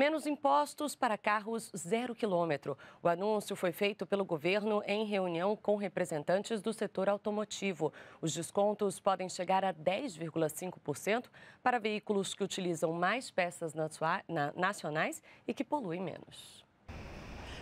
Menos impostos para carros zero quilômetro. O anúncio foi feito pelo governo em reunião com representantes do setor automotivo. Os descontos podem chegar a 10,5% para veículos que utilizam mais peças nacionais e que poluem menos.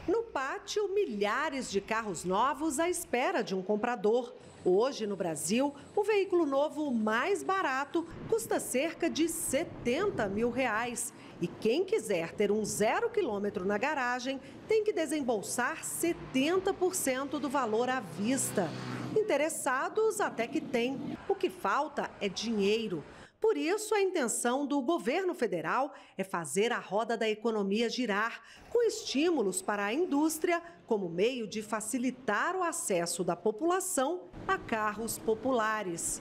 No pátio, milhares de carros novos à espera de um comprador. Hoje, no Brasil, o veículo novo mais barato custa cerca de 70 mil reais. E quem quiser ter um zero quilômetro na garagem tem que desembolsar 70% do valor à vista. Interessados até que tem. O que falta é dinheiro. Por isso, a intenção do governo federal é fazer a roda da economia girar, com estímulos para a indústria como meio de facilitar o acesso da população a carros populares.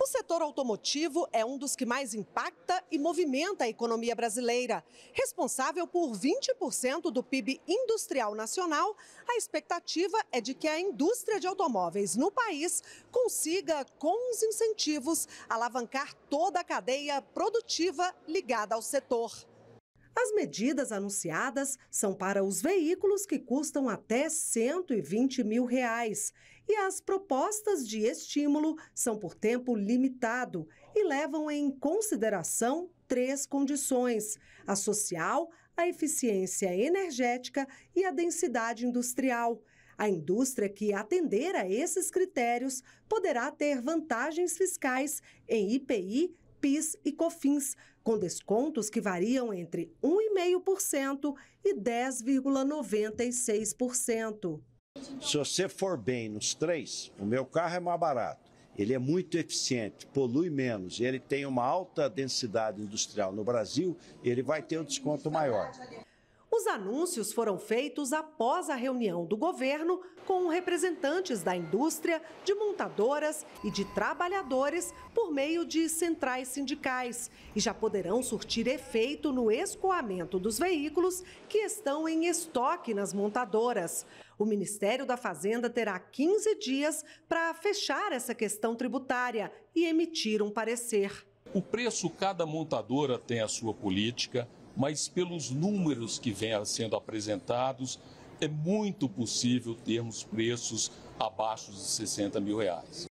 O setor automotivo é um dos que mais impacta e movimenta a economia brasileira. Responsável por 20% do PIB industrial nacional, a expectativa é de que a indústria de automóveis no país consiga, com os incentivos, alavancar toda a cadeia produtiva ligada ao setor. As medidas anunciadas são para os veículos que custam até 120 mil reais e as propostas de estímulo são por tempo limitado e levam em consideração três condições: a social, a eficiência energética e a densidade industrial. A indústria que atender a esses critérios poderá ter vantagens fiscais em IPI PIS e COFINS, com descontos que variam entre 1,5% e 10,96%. Se você for bem nos três, o meu carro é mais barato, ele é muito eficiente, polui menos, ele tem uma alta densidade industrial no Brasil, ele vai ter um desconto maior. Os anúncios foram feitos após a reunião do governo com representantes da indústria, de montadoras e de trabalhadores por meio de centrais sindicais e já poderão surtir efeito no escoamento dos veículos que estão em estoque nas montadoras. O Ministério da Fazenda terá 15 dias para fechar essa questão tributária e emitir um parecer. O preço, cada montadora tem a sua política, mas pelos números que vêm sendo apresentados, é muito possível termos preços abaixo de 60 mil reais.